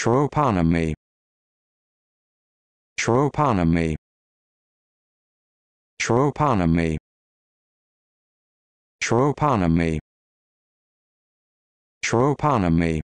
Troponomy Troponomy Troponomy Troponomy Troponomy